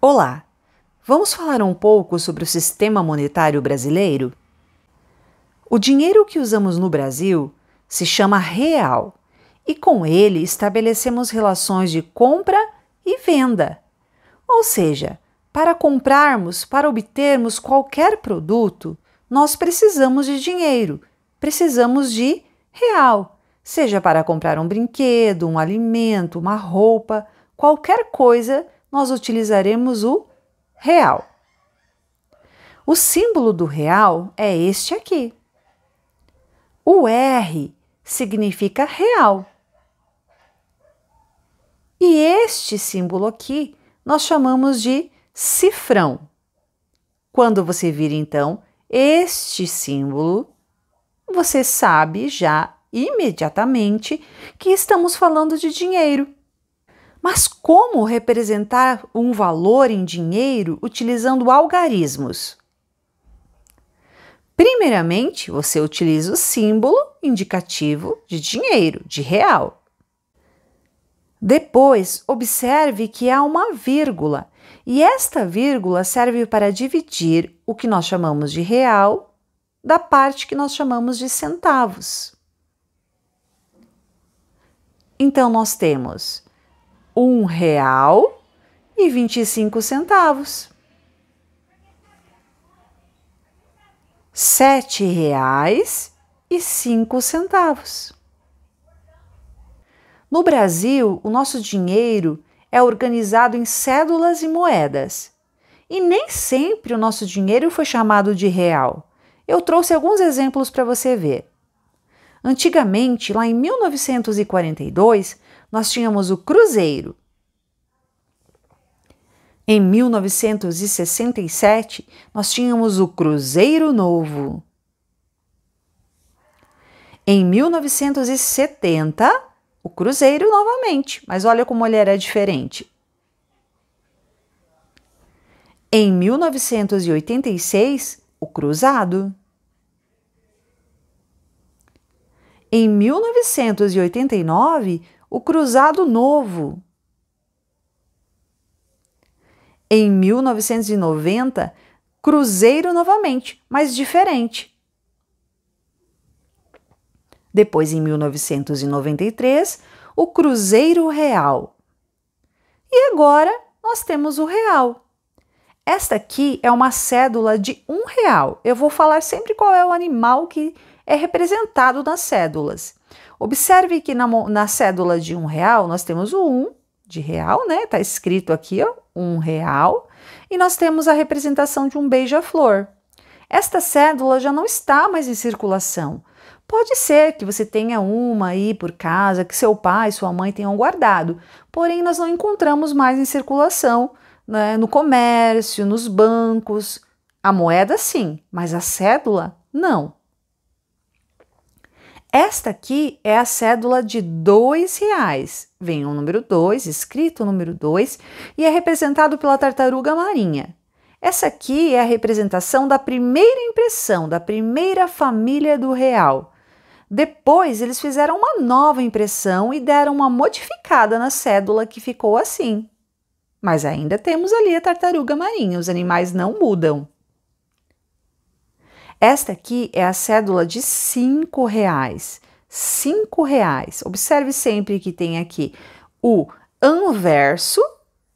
Olá! Vamos falar um pouco sobre o sistema monetário brasileiro? O dinheiro que usamos no Brasil se chama real e com ele estabelecemos relações de compra e venda. Ou seja, para comprarmos, para obtermos qualquer produto, nós precisamos de dinheiro, precisamos de real, seja para comprar um brinquedo, um alimento, uma roupa, qualquer coisa nós utilizaremos o real. O símbolo do real é este aqui. O R significa real. E este símbolo aqui nós chamamos de cifrão. Quando você vir então este símbolo, você sabe já imediatamente que estamos falando de dinheiro. Mas como representar um valor em dinheiro utilizando algarismos? Primeiramente, você utiliza o símbolo indicativo de dinheiro, de real. Depois, observe que há uma vírgula, e esta vírgula serve para dividir o que nós chamamos de real da parte que nós chamamos de centavos. Então, nós temos um real e vinte e cinco centavos. Sete reais e cinco centavos. No Brasil, o nosso dinheiro é organizado em cédulas e moedas. E nem sempre o nosso dinheiro foi chamado de real. Eu trouxe alguns exemplos para você ver. Antigamente, lá em 1942, nós tínhamos o Cruzeiro. Em 1967, nós tínhamos o Cruzeiro Novo. Em 1970, o Cruzeiro novamente, mas olha como ele era diferente. Em 1986, o Cruzado. Em 1989, o Cruzado Novo. Em 1990, Cruzeiro novamente, mas diferente. Depois, em 1993, o Cruzeiro Real. E agora nós temos o Real. Esta aqui é uma cédula de um real. Eu vou falar sempre qual é o animal que é representado nas cédulas. Observe que na, na cédula de um real nós temos o 1 um de real, né? Está escrito aqui, ó, um real. E nós temos a representação de um beija-flor. Esta cédula já não está mais em circulação. Pode ser que você tenha uma aí por casa, que seu pai, sua mãe tenham guardado, porém nós não encontramos mais em circulação né, no comércio, nos bancos. A moeda sim, mas a cédula não. Esta aqui é a cédula de dois reais. Vem o número 2, escrito o número 2, e é representado pela tartaruga marinha. Essa aqui é a representação da primeira impressão, da primeira família do real. Depois, eles fizeram uma nova impressão e deram uma modificada na cédula que ficou assim. Mas ainda temos ali a tartaruga marinha, os animais não mudam. Esta aqui é a cédula de cinco reais. Cinco reais. Observe sempre que tem aqui o anverso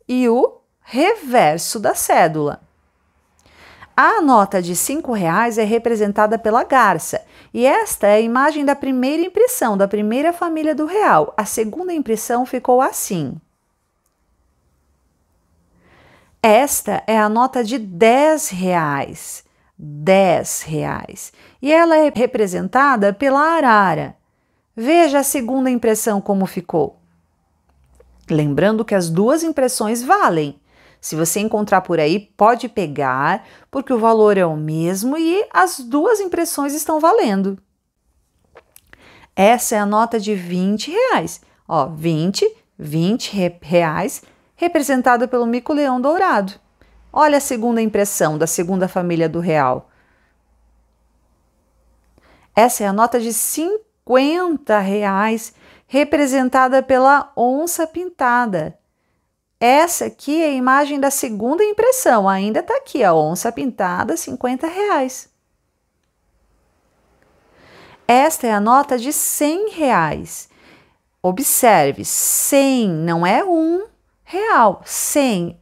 e o reverso da cédula. A nota de cinco reais é representada pela garça e esta é a imagem da primeira impressão, da primeira família do real. A segunda impressão ficou assim. Esta é a nota de dez reais. 10 reais e ela é representada pela arara. Veja a segunda impressão como ficou. Lembrando que as duas impressões valem. Se você encontrar por aí, pode pegar, porque o valor é o mesmo e as duas impressões estão valendo. Essa é a nota de 20 reais. Ó, 20, 20 reais, representada pelo mico-leão dourado. Olha a segunda impressão da segunda família do real. Essa é a nota de 50 reais representada pela onça pintada. Essa aqui é a imagem da segunda impressão. Ainda está aqui a onça pintada, 50 reais. Esta é a nota de 100 reais. Observe, 100 não é um real, 100,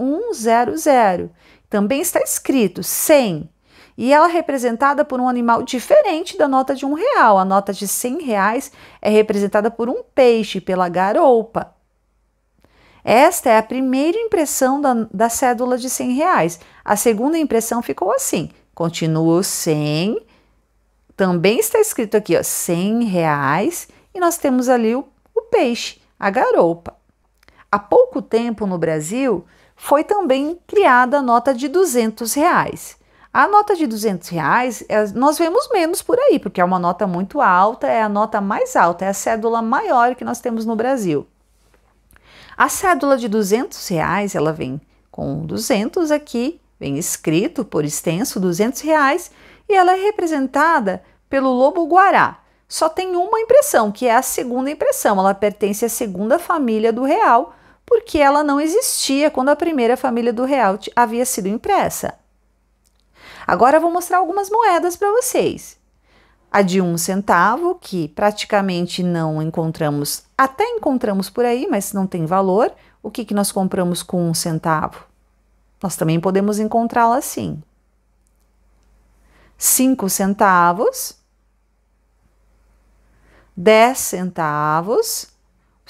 100. Também está escrito 100. E ela é representada por um animal diferente da nota de um real. A nota de 100 reais é representada por um peixe, pela garoupa. Esta é a primeira impressão da, da cédula de 100 reais. A segunda impressão ficou assim. Continua o 100. Também está escrito aqui, ó, 100 reais. E nós temos ali o, o peixe, a garoupa há pouco tempo no Brasil, foi também criada a nota de 200 reais. A nota de 200 reais, é, nós vemos menos por aí, porque é uma nota muito alta, é a nota mais alta, é a cédula maior que nós temos no Brasil. A cédula de 200 reais, ela vem com 200 aqui, vem escrito por extenso 200 reais, e ela é representada pelo lobo guará. Só tem uma impressão, que é a segunda impressão. Ela pertence à segunda família do real, porque ela não existia quando a primeira família do real havia sido impressa. Agora vou mostrar algumas moedas para vocês. A de um centavo, que praticamente não encontramos, até encontramos por aí, mas não tem valor. O que, que nós compramos com um centavo? Nós também podemos encontrá-la assim. Cinco centavos, dez centavos,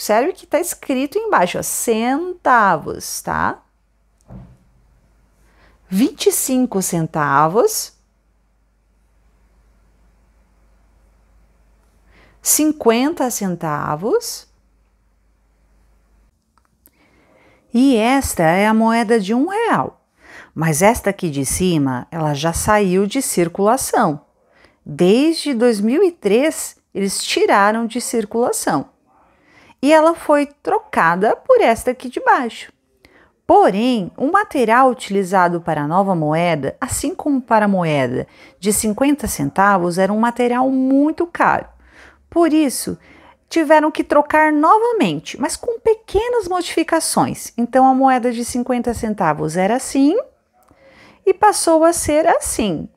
Observe que está escrito embaixo, ó, centavos, tá? 25 centavos. 50 centavos. E esta é a moeda de um real. Mas esta aqui de cima, ela já saiu de circulação. Desde 2003, eles tiraram de circulação e ela foi trocada por esta aqui de baixo. Porém, o material utilizado para a nova moeda, assim como para a moeda de 50 centavos, era um material muito caro. Por isso, tiveram que trocar novamente, mas com pequenas modificações. Então, a moeda de 50 centavos era assim e passou a ser assim.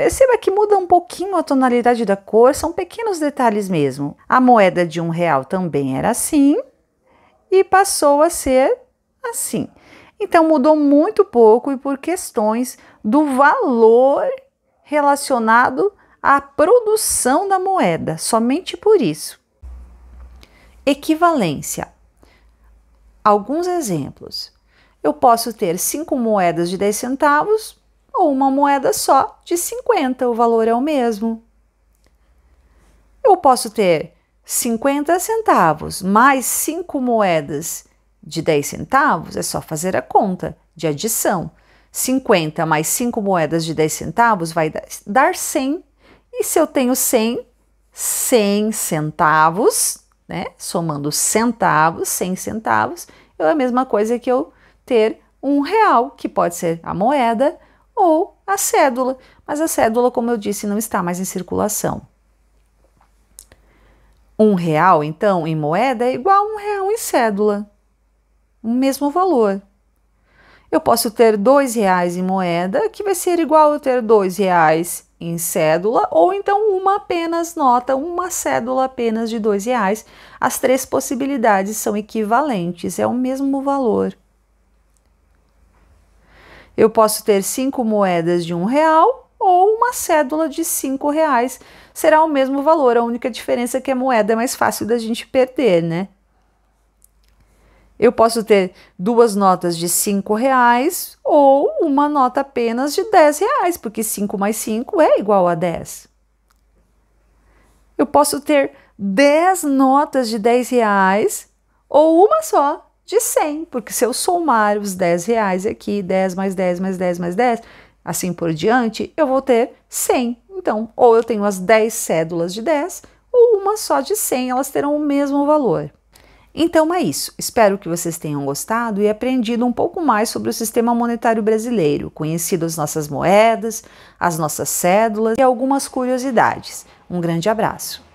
Perceba que muda um pouquinho a tonalidade da cor, são pequenos detalhes mesmo. A moeda de um real também era assim e passou a ser assim. Então mudou muito pouco e por questões do valor relacionado à produção da moeda, somente por isso. Equivalência. Alguns exemplos. Eu posso ter cinco moedas de 10 centavos ou uma moeda só de 50, o valor é o mesmo. Eu posso ter 50 centavos mais 5 moedas de 10 centavos, é só fazer a conta de adição. 50 mais 5 moedas de 10 centavos vai dar 100. E se eu tenho 100, 100 centavos, né? Somando centavos, 100 centavos, é a mesma coisa que eu ter um real, que pode ser a moeda, ou a cédula, mas a cédula, como eu disse, não está mais em circulação. Um real, então, em moeda é igual a um real em cédula, o mesmo valor. Eu posso ter dois reais em moeda, que vai ser igual a ter dois reais em cédula, ou então uma apenas nota, uma cédula apenas de dois reais. As três possibilidades são equivalentes, é o mesmo valor. Eu posso ter cinco moedas de um real ou uma cédula de cinco reais. Será o mesmo valor, a única diferença é que a moeda é mais fácil da gente perder, né? Eu posso ter duas notas de cinco reais ou uma nota apenas de dez reais, porque cinco mais cinco é igual a dez. Eu posso ter dez notas de dez reais ou uma só de 100, porque se eu somar os 10 reais aqui, 10 mais 10 mais 10 mais 10, assim por diante, eu vou ter 100. Então, ou eu tenho as 10 cédulas de 10, ou uma só de 100, elas terão o mesmo valor. Então é isso. Espero que vocês tenham gostado e aprendido um pouco mais sobre o sistema monetário brasileiro, conhecido as nossas moedas, as nossas cédulas e algumas curiosidades. Um grande abraço.